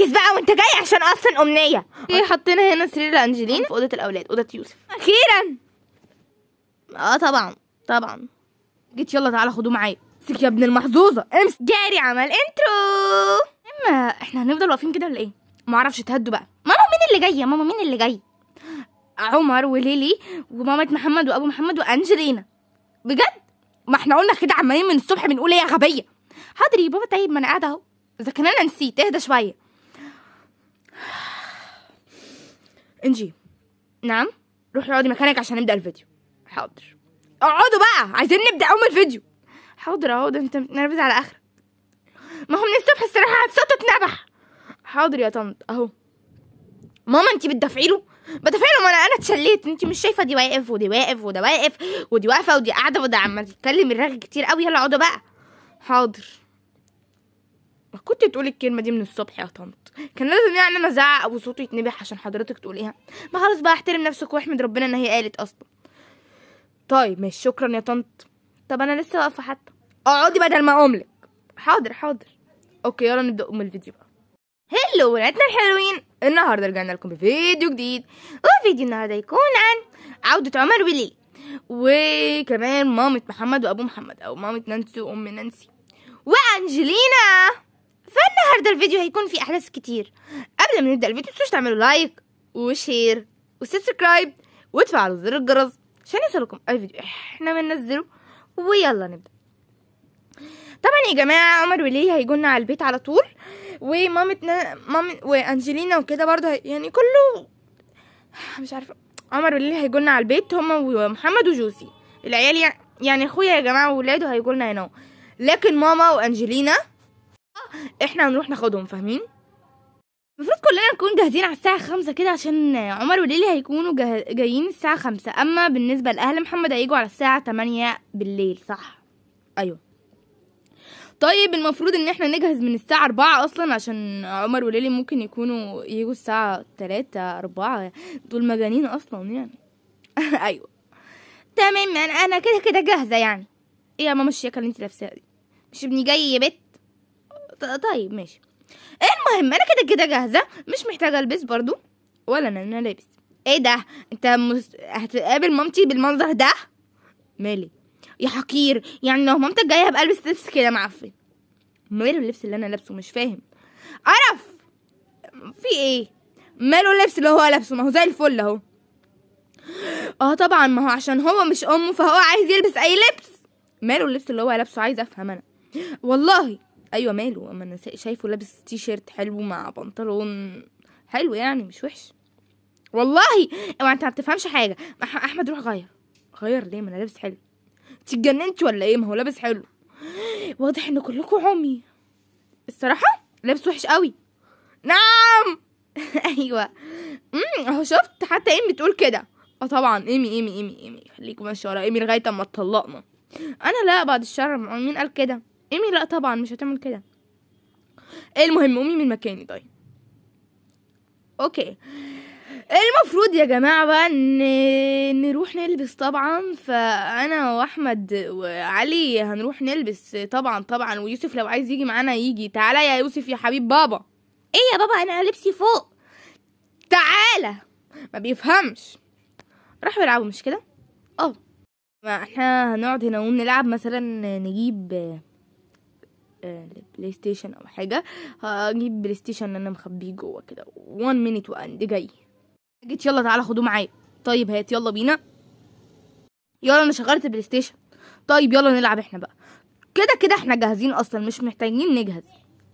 ركز بقى وانت جاي عشان اصلا امنيه ايه حطينا هنا سرير لانجلين في اوضه الاولاد اوضه يوسف اخيرا اه طبعا طبعا جيت يلا تعالى خدوه معايا امسك يا ابن المحظوظه امسك جاري عمل انترو اما احنا هنفضل واقفين كده ولا ايه ما اعرفش تهدوا بقى ماما مين اللي جايه ماما مين اللي جاي عمر وليلي ومامة محمد وابو محمد وانجلينا بجد ما احنا قلنا كده عمالين من الصبح بنقول ايه يا غبيه حاضر يا بابا طيب ما انا قاعده اهو اذا كان انا نسيت اهدى شويه انجي نعم روحي اقعدي مكانك عشان نبدا الفيديو حاضر اقعدوا بقى عايزين نبدا اول الفيديو حاضر اهو ده انت متنرفز على اخرك ما هو من الصبح الصراحه هتصوت تتنبح حاضر يا طنط اهو ماما انت بتدافعي له بدافع له ما انا انا اتشليت انت مش شايفه دي واقف ودي واقف وده واقف ودي واقفه ودي قاعده وده عمال يتكلم الرغي كتير قوي يلا اقعدوا بقى حاضر ما كنت تقولي الكلمه دي من الصبح يا طنط كان لازم يعني انا ازعق ابو صوتي يتنبح عشان حضرتك تقوليها ما خلاص بقى احترم نفسك واحمد ربنا ان هي قالت اصلا طيب ماشي شكرا يا طنط طب انا لسه واقفه حتى اقعدي بدل ما اقوم لك حاضر حاضر اوكي يلا نبدا ام الفيديو بقى هلو ولادنا الحلوين النهارده رجعنا لكم بفيديو جديد وفيديو النهارده يكون عن عوده عمر ولي وكمان مامة محمد وابو محمد او مامة نانسي وام نانسي وانجلينا فالنهاردة الفيديو هيكون فيه أحداث كتير قبل ما نبدأ الفيديو متنسوش تعملوا لايك وشير وسبسكرايب وتفعلوا زر الجرس عشان يوصلكم أي فيديو احنا بننزله ويلا نبدأ طبعا يا جماعة عمر وليه هيجولنا على البيت على طول ومامة مامة وأنجلينا وكده برضه يعني كله مش عارفة عمر وليه هيجولنا على البيت هما ومحمد وجوسي العيال يعني اخويا يا جماعه وولاده هيجولنا هنا لكن ماما وانجلينا احنا هنروح ناخدهم فاهمين المفروض كلنا نكون جاهزين على الساعة خمسة كده عشان عمر وليلي هيكونوا جه... جايين الساعة خمسة أما بالنسبة لأهل محمد هيجوا على الساعة تمانية بالليل صح أيوة طيب المفروض ان احنا نجهز من الساعة أربعة أصلا عشان عمر وليلي ممكن يكونوا يجوا الساعة تلاتة أربعة دول مجانين أصلا يعني أيوة تمام أنا كده كده جاهزة يعني إيه يا ماما الشيكه اللي انت لابساها دي مش ابني جاي يا بت طيب ماشي المهم انا كده كده جاهزه مش محتاجه البس برضو ولا انا انا لابس ايه ده انت مست... هتقابل مامتي بالمنظر ده مالي يا حقير يعني لو مامتك جايه هبقى البس لبس كده معفن ماله اللبس اللي انا لابسه مش فاهم قرف في ايه ماله اللبس اللي هو لابسه ما هو زي الفل اهو اه طبعا ما هو عشان هو مش امه فهو عايز يلبس اي لبس ماله اللبس اللي هو لابسه عايز افهم انا والله ايوه ماله اما انا شايفه لابس تي شيرت حلو مع بنطلون حلو يعني مش وحش والله اوعى انت ما بتفهمش حاجه احمد روح غير غير ليه ما انا لابس حلو انت اتجننت ولا ايه ما هو لابس حلو واضح ان كلكم عمي الصراحه لابس وحش قوي نعم ايوه امم اهو شفت حتى ايمي بتقول كده اه طبعا ايمي ايمي ايمي ايمي خليكم من ورا ايمي لغايه اما اتطلقنا انا لا بعد الشر مين قال كده ايمي لا طبعا مش هتعمل كده إيه المهم امي من مكاني طيب اوكي إيه المفروض يا جماعة بقى ن... نروح نلبس طبعا فأنا وأحمد وعلي هنروح نلبس طبعا طبعا ويوسف لو عايز يجي معانا يجي تعالى يا يوسف يا حبيب بابا ايه يا بابا انا لبسي فوق تعالى ما بيفهمش راحوا يلعبوا مش كده اه ما احنا هنقعد هنا ونلعب مثلا نجيب البلاي ستيشن او حاجه هجيب بلاي ستيشن انا مخبيه جوه كده 1 مينيت واند جاي جيت يلا تعالى خدوه معايا طيب هات يلا بينا يلا انا شغلت البلاي ستيشن طيب يلا نلعب احنا بقى كده كده احنا جاهزين اصلا مش محتاجين نجهز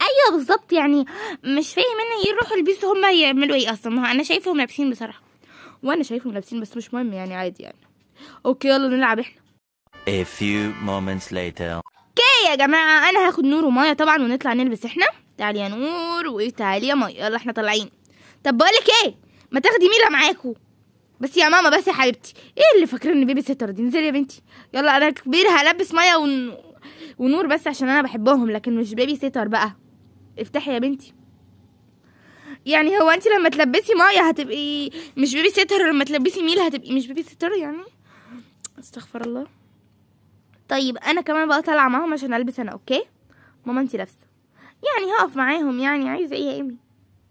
ايوه بالظبط يعني مش فاهم انا يروحوا البيس هما يعملوا ايه اصلا ما انا شايفهم لابسين بصراحه وانا شايفهم لابسين بس مش مهم يعني عادي يعني اوكي يلا نلعب احنا A few moments later ايه يا جماعه انا هاخد نور وميه طبعا ونطلع نلبس احنا تعالي يا نور وتعالي يا ميه يلا احنا طالعين طب بقولك ايه ما تاخدي ميلا معاكو بس يا ماما بس يا حبيبتي ايه اللي فاكرين ان بيبي ستر دي انزلي يا بنتي يلا انا كبير هلبس ميه ون... ونور بس عشان انا بحبهم لكن مش بيبي ستر بقى افتحي يا بنتي يعني هو انت لما تلبسي ميه هتبقي مش بيبي ستر لما تلبسي ميل هتبقي مش بيبي ستر يعني استغفر الله طيب انا كمان بقى طالعه معاهم عشان البس انا اوكي ماما انت لابسه يعني هقف معاهم يعني عايزه ايه يا امي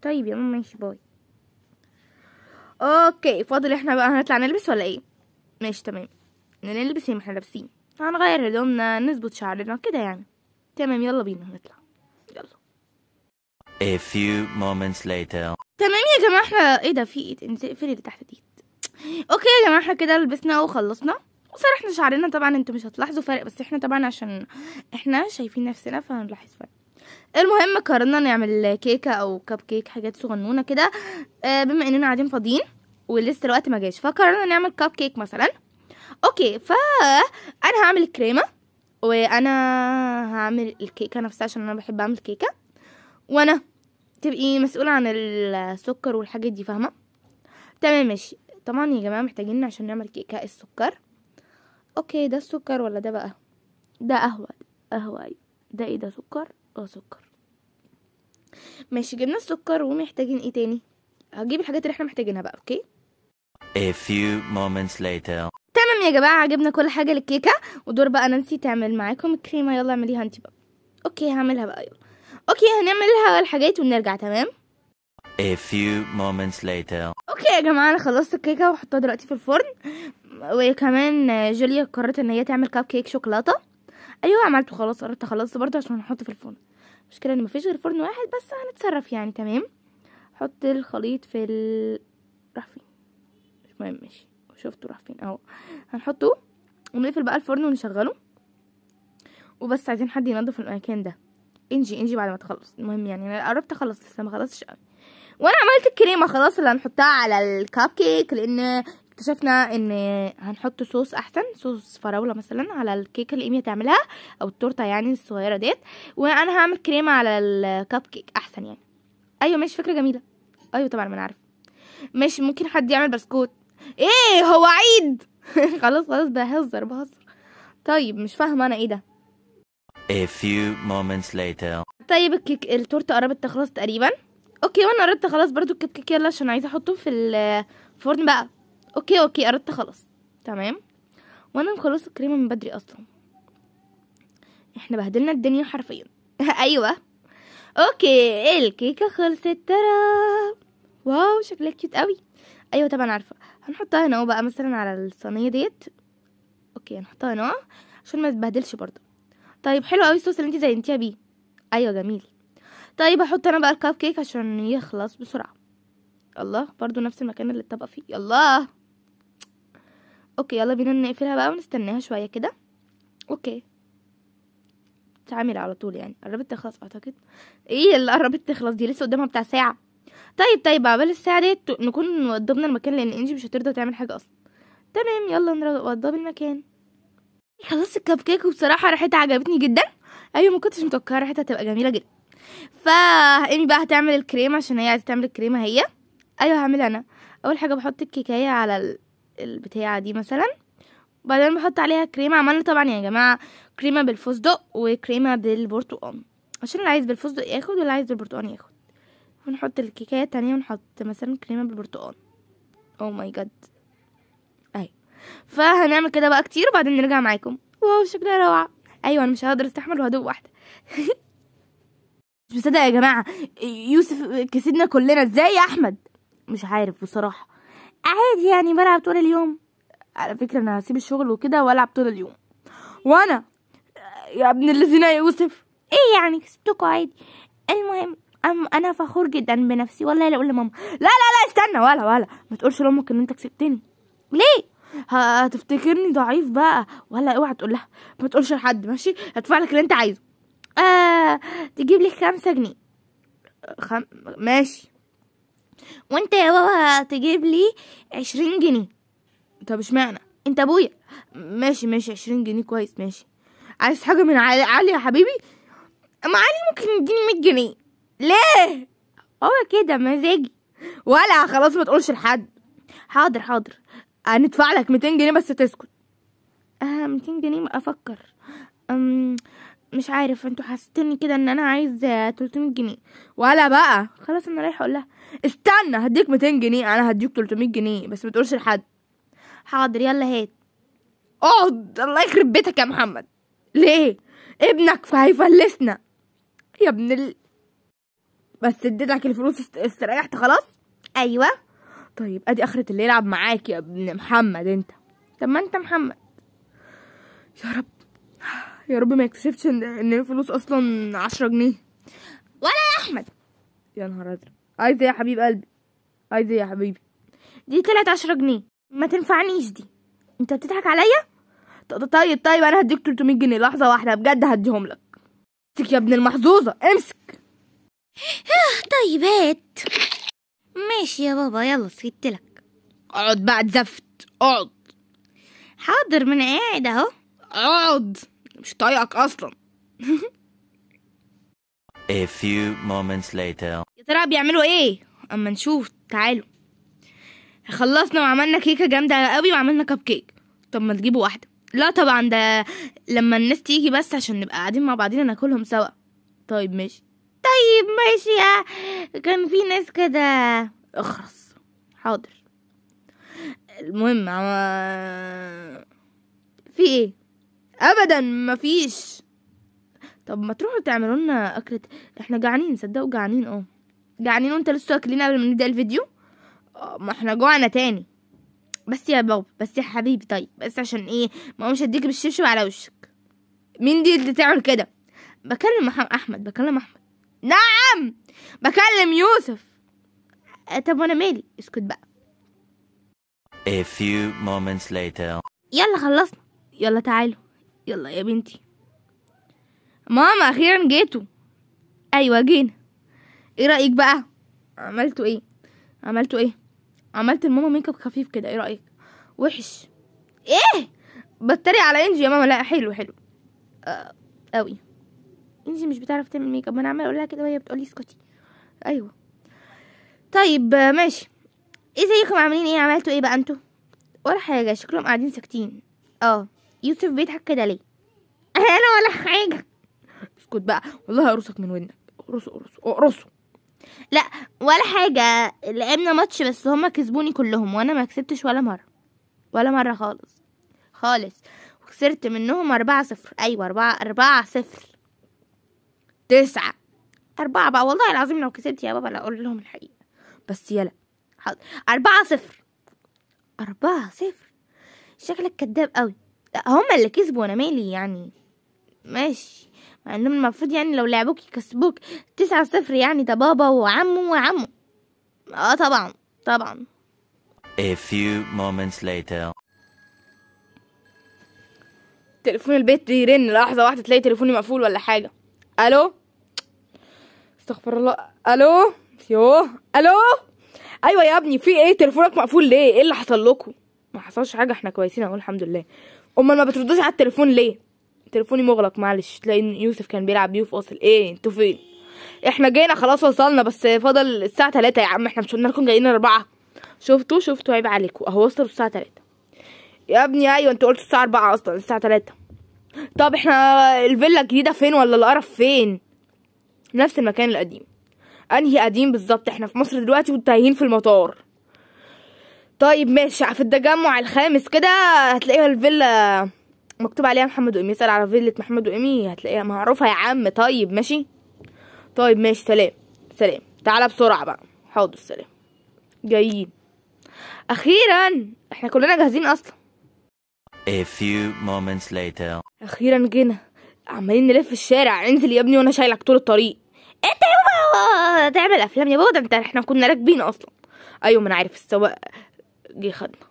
طيب يا ماما ماشي باي اوكي فاضل احنا بقى هنطلع نلبس ولا ايه ماشي تمام نلبس ايه ما احنا لابسين هنغير هدومنا نظبط شعرنا كده يعني تمام يلا بينا نطلع يلا A few moments later. تمام يا جماعه احنا ايه ده في ايه انت اقفلي اللي تحت دي اوكي يا جماعه احنا كده لبسنا وخلصنا احنا شعرنا طبعا انتوا مش هتلاحظوا فرق بس احنا طبعا عشان احنا شايفين نفسنا فهنلاحظ فرق المهم قررنا نعمل كيكه او كب كيك حاجات صغنونه كده آه، بما اننا قاعدين فاضيين ولسه الوقت ما جاش فقررنا نعمل كب كيك مثلا اوكي فا انا هعمل الكريمه وانا هعمل الكيكه نفسها عشان انا بحب اعمل كيكه وانا تبقي مسؤوله عن السكر والحاجات دي فاهمه تمام ماشي طبعا يا جماعه محتاجين عشان نعمل كيكه السكر اوكي ده السكر ولا ده بقى ده قهوه قهوه ايوه ده ايه ده سكر اه سكر ماشي جبنا السكر ومحتاجين ايه تاني هجيب الحاجات اللي احنا محتاجينها بقى اوكي A few moments later. تمام يا جماعه جبنا كل حاجه للكيكه ودور بقى نانسي تعمل معاكم الكريمه يلا اعمليها انت بقى اوكي هعملها بقى يلا اوكي هنعملها الحاجات ونرجع تمام A few moments later. اوكي يا جماعه انا خلصت الكيكه وهحطها دلوقتي في الفرن وكمان جوليا قررت ان هي تعمل كاب كيك شوكولاته ايوه عملته خلاص قررت خلصت برضه عشان نحطه في الفرن المشكله ان مفيش غير فرن واحد بس هنتصرف يعني تمام حط الخليط في ال... راح فين مش مهم ماشي شفتوا راح فين اهو هنحطه ونقفل بقى الفرن ونشغله وبس عايزين حد ينضف المكان ده انجي انجي بعد ما تخلص المهم يعني انا قربت اخلص لسه ما خلصتش قوي وانا عملت الكريمه خلاص اللي هنحطها على الكاب كيك لان اكتشفنا ان هنحط صوص احسن صوص فراوله مثلا على الكيكه اللي ايمي هتعملها او التورته يعني الصغيره ديت وانا هعمل كريمه على الكب كيك احسن يعني ايوه ماشي فكره جميله ايوه طبعا ما نعرف عارفه ماشي ممكن حد يعمل بسكوت ايه هو عيد خلاص خلاص بهزر بهزر طيب مش فاهمه انا ايه ده A few moments later. طيب الكيك التورته قربت تخلص تقريبا اوكي وانا قربت خلاص برضو الكيك يلا عشان عايزه احطه في الفرن بقى اوكي اوكي قررت خلاص تمام وانا مخلصه الكريمه من بدري اصلا احنا بهدلنا الدنيا حرفيا ايوه اوكي الكيكه خلصت ترى واو شكلها كيوت قوي ايوه طبعا عارفه هنحطها هنا بقى مثلا على الصينيه ديت اوكي هنحطها هنا عشان ما تبهدلش برضه طيب حلو قوي الصوص اللي انت زينتيها بيه ايوه جميل طيب هحط انا بقى الكب كيك عشان يخلص بسرعه الله برضو نفس المكان اللي الطبق فيه الله اوكي يلا بينا نقفلها بقى ونستناها شويه كده اوكي تعمل على طول يعني قربت تخلص اعتقد ايه اللي قربت تخلص دي لسه قدامها بتاع ساعه طيب طيب عبال الساعه دي نكون وضبنا المكان لان انجي مش هترضى تعمل حاجه اصلا تمام يلا نوضب المكان خلصت الكب كيك وبصراحه ريحتها عجبتني جدا ايوه ما كنتش متوقعه ريحتها تبقى جميله جدا فا ايمي بقى هتعمل الكريمه عشان هي عايزه تعمل الكريمه هي ايوه هعملها انا اول حاجه بحط الكيكايه على ال... البتاعة دي مثلا وبعدين بحط عليها كريمة عملنا طبعا يا جماعة كريمة بالفستق وكريمة بالبرتقان عشان اللي عايز بالفستق ياخد واللي عايز بالبرتقان ياخد ونحط الكيكاية التانية ونحط مثلا كريمة بالبرتقان او oh ماي جاد اهي فهنعمل كده بقى كتير وبعدين نرجع معاكم واو شكلها روعة ايوه انا مش هقدر استحمل وهدوق واحدة مش مصدق يا جماعة يوسف كسبنا كلنا ازاي يا احمد مش عارف بصراحة عادي يعني بلعب طول اليوم على فكرة أنا هسيب الشغل وكده وألعب طول اليوم وأنا يا ابن الذين يا يوسف إيه يعني كسبتكوا عادي المهم أنا فخور جدا بنفسي والله لا أقول لماما لا لا لا استنى ولا ولا ما تقولش لأمك إن أنت كسبتني ليه هتفتكرني ضعيف بقى ولا اوعى تقول لها ما تقولش لحد ماشي هدفع لك اللي انت عايزه آه تجيب لي خمسة جنيه خم... ماشي وانت يا بابا تجيب لي عشرين جنيه طب اشمعنى انت ابويا ماشي ماشي عشرين جنيه كويس ماشي عايز حاجة من علي, علي يا حبيبي اما علي ممكن يديني مية جنيه ليه هو كده مزاجي ولا خلاص ما تقولش لحد حاضر حاضر هندفع لك 200 جنيه بس تسكت اه 200 جنيه افكر أم مش عارف انتوا حسيتني كده ان انا عايز 300 جنيه ولا بقى خلاص انا رايحه اقول لها استنى هديك 200 جنيه انا هديك 300 جنيه بس ما تقولش لحد حاضر يلا هات اقعد الله يخرب بيتك يا محمد ليه ابنك هيفلسنا يا ابن ال... بس اديتك الفلوس استريحت خلاص ايوه طيب ادي اخرة اللي يلعب معاك يا ابن محمد انت طب ما انت محمد يا رب يا رب ما يكتشفش ان ان فلوس اصلا عشرة جنيه ولا يا احمد يا نهار ازرق عايز ايه يا حبيب قلبي عايز ايه يا حبيبي دي طلعت عشرة جنيه ما تنفعنيش دي انت بتضحك عليا طيب طيب انا هديك 300 جنيه لحظه واحده بجد هديهم لك امسك يا ابن المحظوظه امسك آه، طيب هات ماشي يا بابا يلا سيبتلك لك اقعد بقى زفت اقعد حاضر من قاعد اهو اقعد مش طايقك اصلا A few moments later يا ترى بيعملوا ايه اما نشوف تعالوا خلصنا وعملنا كيكه جامده قوي وعملنا كب كيك طب ما تجيبوا واحده لا طبعا ده لما الناس تيجي بس عشان نبقى قاعدين مع بعضينا ناكلهم سوا طيب ماشي طيب ماشي يا كان في ناس كده اخرس حاضر المهم في ايه ابدا مفيش طب ما تروحوا تعملوا لنا اكلة احنا جعانين صدقوا جعانين اه جعانين وانت لسه واكلين قبل ما نبدا الفيديو أه، ما احنا جوعنا تاني بس يا بابا بس يا حبيبي طيب بس عشان ايه ما مش هديك بالشبشب على وشك مين دي اللي تعمل كده بكلم احمد بكلم احمد نعم بكلم يوسف أه، طب وانا مالي اسكت بقى A few moments later يلا خلصنا يلا تعالوا يلا يا بنتي ماما اخيرا جيتوا ايوه جينا ايه رايك بقى عملتوا ايه عملتوا ايه عملت لماما ميك اب خفيف كده ايه رايك وحش ايه بتريق على انجي يا ماما لا حلو حلو آه قوي انجي مش بتعرف تعمل ميك اب ما انا عماله اقول لها كده وهي بتقولي اسكتي ايوه طيب ماشي ازيكم إيه عاملين ايه عملتوا ايه بقى انتوا ولا حاجه شكلهم قاعدين ساكتين اه يوسف بيضحك كده ليه انا ولا حاجه اسكت بقى والله هرصك من ودنك اقرصه اقرصه اقرصه لا ولا حاجه لعبنا ماتش بس هما كسبوني كلهم وانا ما كسبتش ولا مره ولا مره خالص خالص وخسرت منهم أربعة صفر أيوة أربعة أربعة صفر تسعة أربعة بقى والله العظيم لو كسبت يا بابا لا أقول لهم الحقيقة بس يلا حاضر أربعة صفر أربعة صفر شكلك كداب قوي لا هما اللي كسبوا انا مالي يعني ماشي مع انهم المفروض يعني لو لعبوك يكسبوك تسعة صفر يعني ده بابا وعمه وعمه اه طبعا طبعا A few moments later تليفون البيت بيرن لحظة واحدة تلاقي تليفوني مقفول ولا حاجة الو استغفر الله الو يوه الو ايوه يا ابني في ايه تليفونك مقفول ليه ايه اللي حصل لكم ما حصلش حاجه احنا كويسين اهو الحمد لله امال ما بتردوش على التليفون ليه تليفوني مغلق معلش تلاقي يوسف كان بيلعب في اصل ايه انتوا فين احنا جينا خلاص وصلنا بس فضل الساعه 3 يا عم احنا مش قلنا لكم جايين 4 شفتوا شفتوا عيب عليكم اهو وصلوا الساعه 3 يا ابني ايوه انت قلت الساعه 4 اصلا الساعه 3 طب احنا الفيلا الجديده فين ولا القرف فين نفس المكان القديم انهي قديم بالظبط احنا في مصر دلوقتي وتايهين في المطار طيب ماشي في التجمع الخامس كده هتلاقيها الفيلا مكتوب عليها محمد وامي اسال على فيلة محمد وامي هتلاقيها معروفه يا عم طيب ماشي طيب ماشي سلام سلام تعالى بسرعه بقى حاضر سلام جايين اخيرا احنا كلنا جاهزين اصلا A few moments later. اخيرا جينا عمالين نلف الشارع انزل يا ابني وانا شايلك طول الطريق انت يا بابا تعمل افلام يا بابا ده انت احنا كنا راكبين اصلا ايوه ما انا عارف السواق جه خدنا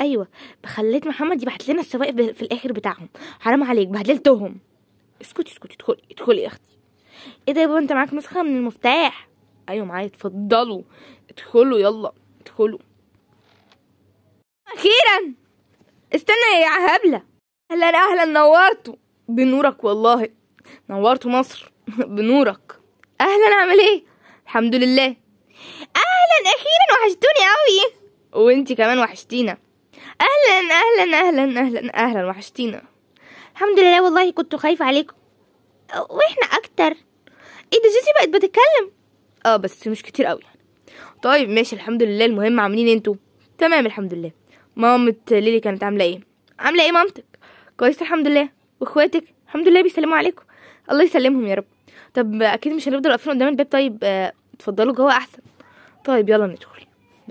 ايوه بخليت محمد يبعت لنا السواق في الاخر بتاعهم حرام عليك بهدلتهم اسكتي اسكتي ادخلي ادخلي يا اختي ايه ده يا بابا انت معاك نسخه من المفتاح ايوه معايا اتفضلوا ادخلوا يلا ادخلوا اخيرا استنى يا هبله اهلا اهلا نورتوا بنورك والله نورتوا مصر بنورك اهلا عامل ايه الحمد لله اهلا اخيرا وحشتوني قوي وانتي كمان وحشتينا اهلا اهلا اهلا اهلا اهلا وحشتينا الحمد لله والله كنت خايفه عليكم واحنا اكتر ايه ده جيسي بقت بتتكلم اه بس مش كتير قوي طيب ماشي الحمد لله المهم عاملين إيه انتوا تمام الحمد لله مامة ليلي كانت عامله ايه عامله ايه مامتك كويس الحمد لله واخواتك الحمد لله بيسلموا عليكم الله يسلمهم يا رب طب اكيد مش هنفضل واقفين قدام الباب طيب آه، اتفضلوا جوه احسن طيب يلا ندخل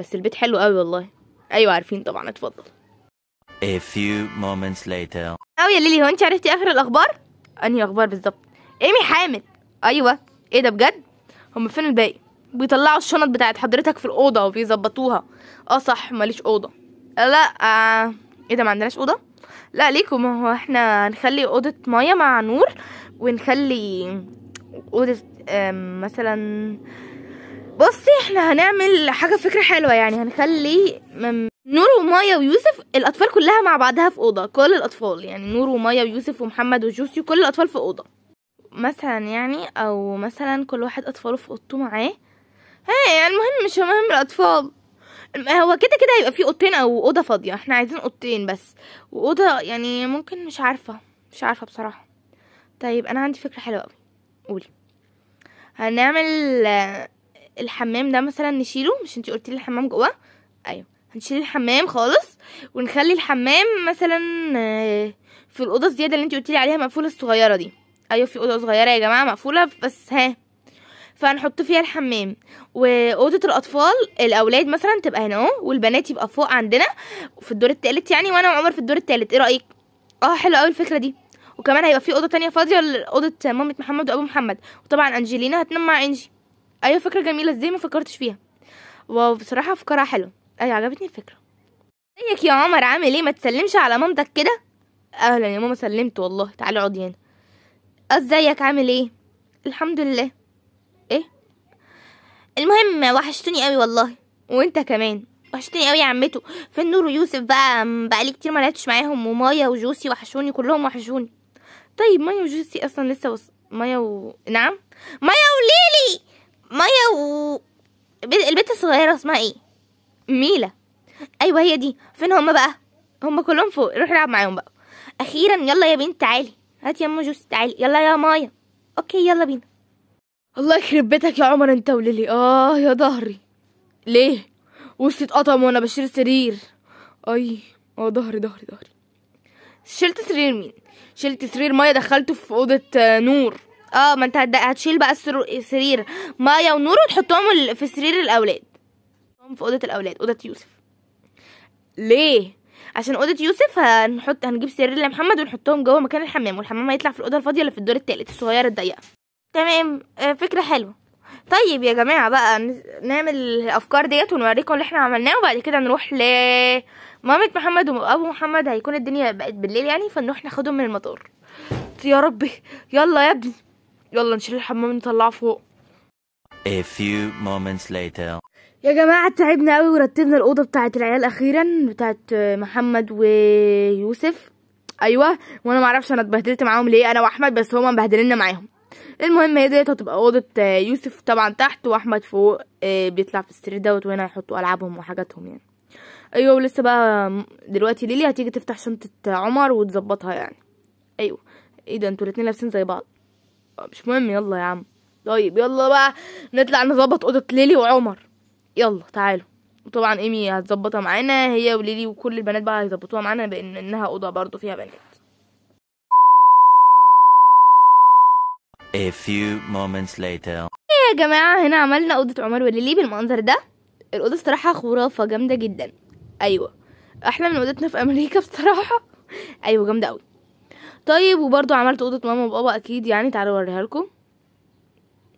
بس البيت حلو قوي والله ايوه عارفين طبعا اتفضل A few moments later أو يا ليلي هو انت عرفتي اخر الاخبار انهي اخبار بالظبط ايمي حامل ايوه ايه ده بجد هم فين الباقي بيطلعوا الشنط بتاعت حضرتك في الاوضه وبيظبطوها اه صح ماليش اوضه لا آه. ايه ده ما عندناش اوضه لا ليكم هو احنا هنخلي اوضه مايه مع نور ونخلي اوضه مثلا بصي احنا هنعمل حاجه فكره حلوه يعني هنخلي نور ومايا ويوسف الاطفال كلها مع بعضها في اوضه كل الاطفال يعني نور ومايا ويوسف ومحمد وجوسي كل الاطفال في اوضه مثلا يعني او مثلا كل واحد اطفاله في اوضته معاه ها يعني المهم مش مهم الاطفال هو كده كده هيبقى في اوضتين او اوضه فاضيه احنا عايزين اوضتين بس واوضه يعني ممكن مش عارفه مش عارفه بصراحه طيب انا عندي فكره حلوه قوي قولي هنعمل الحمام ده مثلا نشيله مش انتي قلتي الحمام جوه ايوه هنشيل الحمام خالص ونخلي الحمام مثلا آه، في الاوضه الزياده اللي انتي قلتي عليها مقفوله الصغيره دي ايوه في اوضه صغيره يا جماعه مقفوله بس ها فهنحط فيها الحمام واوضه الاطفال الاولاد مثلا تبقى هنا اهو والبنات يبقى فوق عندنا في الدور الثالث يعني وانا وعمر في الدور الثالث ايه رايك اه حلوه قوي الفكره دي وكمان هيبقى في اوضه تانية فاضيه لاوضه مامه محمد وابو محمد وطبعا انجلينا هتنام مع انجي ايوه فكره جميله ازاي ما فكرتش فيها وبصراحه بصراحه افكارها حلوه ايوه عجبتني الفكره ازيك يا عمر عامل ايه ما تسلمش على مامتك كده اهلا يا ماما سلمت والله تعالي اقعدي هنا أه، ازيك عامل ايه الحمد لله ايه المهم وحشتني قوي والله وانت كمان وحشتني قوي يا عمته فين نور ويوسف بقى بقالي كتير ما لعبتش معاهم ومايا وجوسي وحشوني كلهم وحشوني طيب مايا وجوسي اصلا لسه وص... مايا و... نعم مايا وليلي مايا و البنت الصغيرة اسمها ايه ميلا ايوه هي دي فين هما بقى هما كلهم فوق روح العب معاهم بقى اخيرا يلا يا بنت تعالي هات يا ام جوس تعالي يلا يا مايا اوكي يلا بينا الله يخرب بيتك يا عمر انت وليلي اه يا ظهري ليه وسط اتقطم وانا بشيل سرير اي اه ظهري ظهري ظهري شلت سرير مين شلت سرير مايا دخلته في اوضه آه، نور اه ما انت هتشيل بقى السرير مايا ونور وتحطهم في سرير الاولاد في اوضه الاولاد اوضه يوسف ليه عشان اوضه يوسف هنحط هنجيب سرير لمحمد ونحطهم جوه مكان الحمام والحمام هيطلع في الاوضه الفاضيه اللي في الدور الثالث الصغيره الضيقه تمام آه، فكره حلوه طيب يا جماعه بقى نعمل الافكار ديت ونوريكم اللي احنا عملناه وبعد كده نروح ل مامة محمد وابو محمد هيكون الدنيا بقت بالليل يعني فنروح ناخدهم من المطار يا ربي يلا يا ابني يلا نشيل الحمام نطلعه فوق A few moments later. يا جماعة تعبنا قوي ورتبنا الأوضة بتاعت العيال أخيرا بتاعت محمد ويوسف أيوة وأنا معرفش أنا اتبهدلت معاهم ليه أنا وأحمد بس هما مبهدلنا معاهم المهم هي ديت هتبقى أوضة يوسف طبعا تحت وأحمد فوق آه، بيطلع في السرير دوت وهنا هيحطوا ألعابهم وحاجاتهم يعني أيوة ولسه بقى دلوقتي ليلي هتيجي تفتح شنطة عمر وتظبطها يعني أيوة ايه ده انتوا الاتنين لابسين زي بعض مش مهم يلا يا عم طيب يلا بقى نطلع نظبط اوضه ليلي وعمر يلا تعالوا وطبعا ايمي هتظبطها معانا هي وليلي وكل البنات بقى هيظبطوها معانا بان انها اوضه برضو فيها بنات A few moments later. إيه يا جماعة هنا عملنا أوضة عمر وليلي بالمنظر ده الأوضة الصراحة خرافة جامدة جدا أيوة أحلى من أوضتنا في أمريكا بصراحة أيوة جامدة أوي طيب وبرضو عملت اوضه ماما وبابا اكيد يعني تعالوا اوريها لكم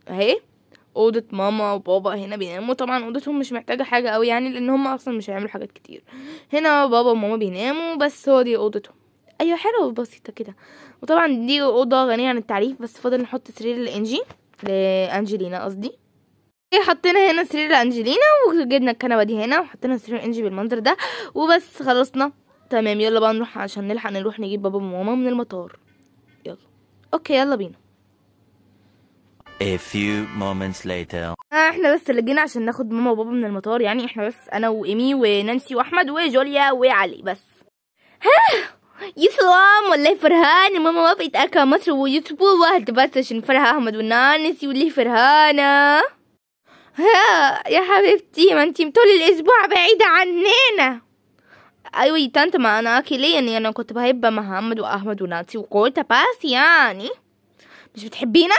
اهي اوضه ماما وبابا هنا بيناموا طبعا اوضتهم مش محتاجه حاجه قوي يعني لان هم اصلا مش هيعملوا حاجات كتير هنا بابا وماما بيناموا بس هو دي اوضتهم ايوه حلوه بسيطه كده وطبعا دي اوضه غنيه عن التعريف بس فاضل نحط سرير لانجي لانجلينا قصدي إيه، حطينا هنا سرير لانجلينا وجبنا الكنبه دي هنا وحطينا سرير انجي بالمنظر ده وبس خلصنا تمام يلا بقى نروح عشان نلحق نروح نجيب بابا وماما من المطار يلا اوكي يلا بينا A few moments later. آه، احنا بس اللي جينا عشان ناخد ماما وبابا من المطار يعني احنا بس انا وايمي ونانسي واحمد وجوليا وعلي بس ها يسلام والله فرحانة ماما وافقت أكا مصر ويوتيوب واحد بس عشان فرحة أحمد ونانسي واللي فرحانة ها يا حبيبتي ما انتي طول الأسبوع بعيدة عننا أيوة طنط ما أنا أكل اني يعني أنا كنت بحب محمد وأحمد وناتي وقلت بس يعني مش بتحبينا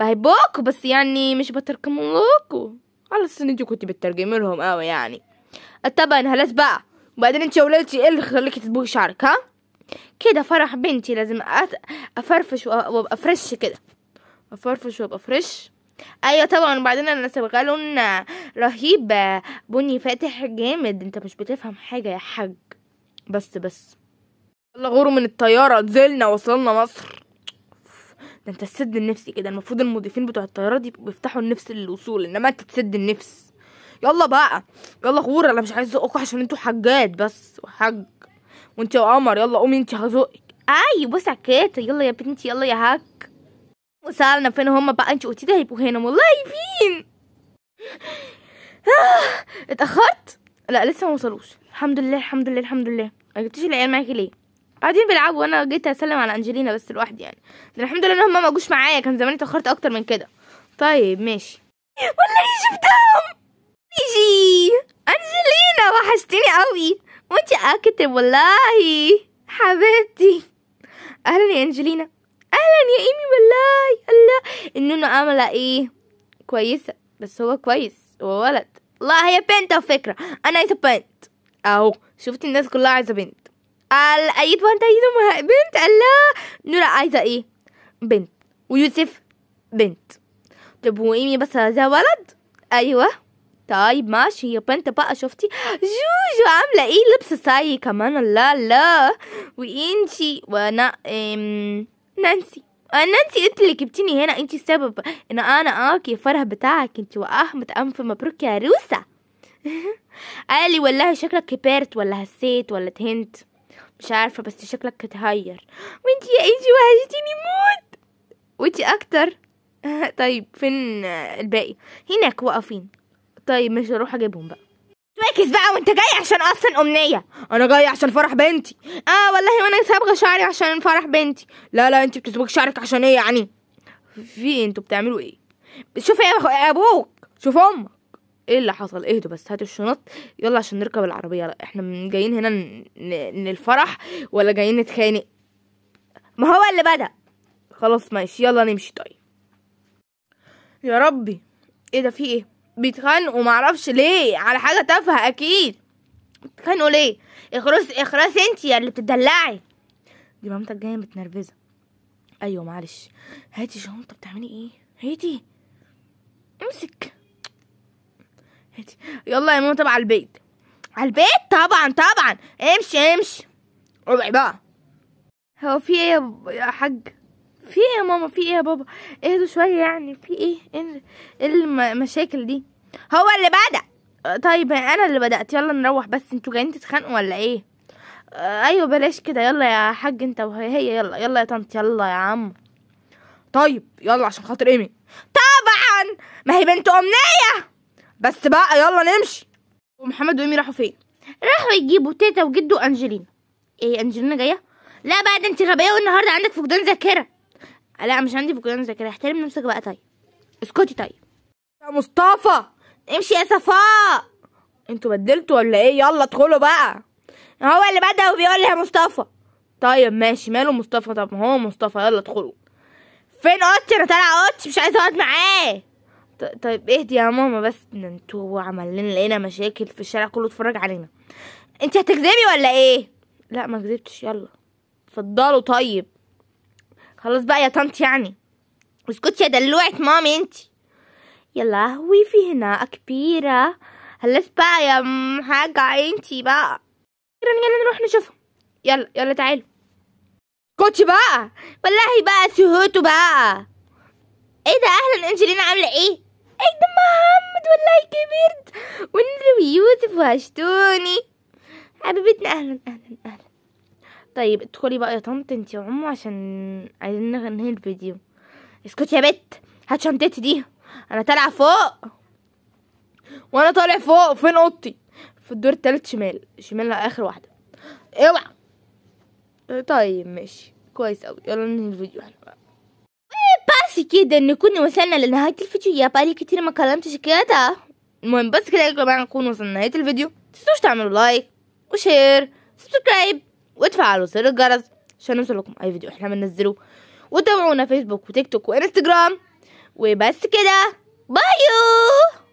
بحبوك بس يعني مش بتركم لكم على السنة دي كنت بترجم لهم أوي يعني طبعا خلاص بقى وبعدين انت ولادتي ايه اللي خليك تطبخي شعرك ها كده فرح بنتي لازم افرفش وابقى فريش كده افرفش وابقى فريش ايوه طبعا وبعدين انا سبغالون رهيب بني فاتح جامد انت مش بتفهم حاجه يا حاج بس بس يلا غوروا من الطياره نزلنا وصلنا مصر ده انت تسد النفس كده المفروض المضيفين بتوع الطيارات دي بيفتحوا النفس للوصول انما انت تسد النفس يلا بقى يلا غور انا مش عايز ازقكم عشان انتوا حجات بس وحج وانت يا قمر يلا قومي انت هزقك اي بصي على يلا يا بنتي يلا يا هاك وصارنا فين هما بقى انتوا قلتي هيبقوا هنا والله فين آه، اتاخرت لا لسه ما وصلوش الحمد لله الحمد لله الحمد لله ما جبتيش العيال معاكي ليه قاعدين بيلعبوا وانا جيت اسلم على انجلينا بس لوحدي يعني ده الحمد لله ان هما ما جوش معايا كان زماني اتاخرت اكتر من كده طيب ماشي والله شفتهم يجي انجلينا وحشتيني قوي وانتي اكتر والله حبيبتي اهلا يا انجلينا اهلا يا ايمي والله الله النونو عامله ايه كويسه بس هو كويس هو ولد لا هي بنت على فكره انا عايزه بنت اهو شفتي الناس كلها عايزه بنت قال ايد أيوة، وانت عايزه بنت الله نورا عايزه ايه بنت ويوسف بنت طب وايمي بس عايزه ولد ايوه طيب ماشي هي بنت بقى شفتي جوجو عامله ايه لبس ساي كمان لا لا وانتي وانا ام نانسي آه، نانسي انت اللي جبتيني هنا انت السبب ان انا اوكي فرح بتاعك انت واحمد انف مبروك يا قال قالي والله شكلك كبرت ولا هسيت ولا تهنت مش عارفه بس شكلك اتهير وانت يا انجي وحشتيني موت وانت اكتر طيب فين الباقي هناك واقفين طيب مش هروح اجيبهم بقى تركز بقى وانت جاي عشان اصلا امنيه انا جاي عشان فرح بنتي اه والله وانا صابغه شعري عشان فرح بنتي لا لا انت بتصبغي شعرك عشان ايه يعني في ايه انتوا بتعملوا ايه شوف يا ابوك شوف امك ايه اللي حصل اهدوا بس هاتوا الشنط يلا عشان نركب العربيه لا احنا جايين هنا للفرح ولا جايين نتخانق ما هو اللي بدا خلاص ماشي يلا نمشي طيب يا ربي ايه ده في ايه بيتخانقوا معرفش ليه على حاجه تافهه اكيد بيتخانقوا ليه اخرس اخرس انت يا اللي بتدلعي دي مامتك جايه متنرفزه ايوه معلش هاتي شنطه بتعملي ايه هاتي امسك هاتي يلا يا ماما طب على البيت على البيت طبعا طبعا امشي امشي ربع بقى هو في ايه يا حاج في ايه يا ماما في ايه يا بابا اهدوا شويه يعني في ايه ايه المشاكل إيه دي هو اللي بدأ طيب انا اللي بدأت يلا نروح بس انتوا جايين تتخانقوا ولا ايه آه ايوه بلاش كده يلا يا حاج انت وهي يلا يلا يا طنط يلا يا عم طيب يلا عشان خاطر ايمي طبعا ما هي بنت امنيه بس بقى يلا نمشي ومحمد وايمي راحوا فين راحوا يجيبوا تيتا وجدو انجلينا ايه انجلينا جايه لا بقى ده انت غبيه والنهارده عندك فقدان ذاكره لا مش عندي فقدان مذاكره احترم نفسك بقى طيب اسكتي طيب يا مصطفى امشي يا صفاء انتوا بدلتوا ولا ايه يلا ادخلوا بقى هو اللي بدا وبيقول لي يا مصطفى طيب ماشي ماله مصطفى طب هو مصطفى يلا ادخلوا فين اوضتي انا طالعه اوضتي مش عايزه اقعد معاه طيب اهدي يا ماما بس انتوا عملنا لقينا مشاكل في الشارع كله اتفرج علينا انت هتكذبي ولا ايه لا ما كذبتش يلا اتفضلوا طيب خلاص بقى يا طنط يعني اسكتي يا دلوعة مامي انت يا لهوي في هنا كبيرة خلاص بقى يا حاجة انت بقى يلا نروح نشوفهم يلا يلا تعالوا اسكتي بقى والله بقى سهوتوا بقى ايه ده اهلا انجلينا عاملة ايه ايه ده محمد والله كبرت ونزل يوسف وهشتوني حبيبتنا اهلا اهلا اهلا طيب ادخلي بقى يا طنط انت يا عشان عايزين ننهي الفيديو اسكتي يا بت هات شنطتي دي انا طالعه فوق وانا طالع فوق فين اوضتي في الدور التالت شمال شمال اخر واحده اوعى طيب ماشي كويس قوي يلا ننهي الفيديو احنا إيه، بقى بس كده نكون وصلنا لنهايه الفيديو يا بقالي كتير ما كلمتش كده المهم بس كده يا جماعه نكون وصلنا لنهايه الفيديو متنسوش تعملوا لايك وشير سبسكرايب وتفعلوا زر الجرس عشان يوصلكم اي فيديو احنا بننزله وتابعونا فيسبوك وتيك توك وانستجرام وبس كده بايو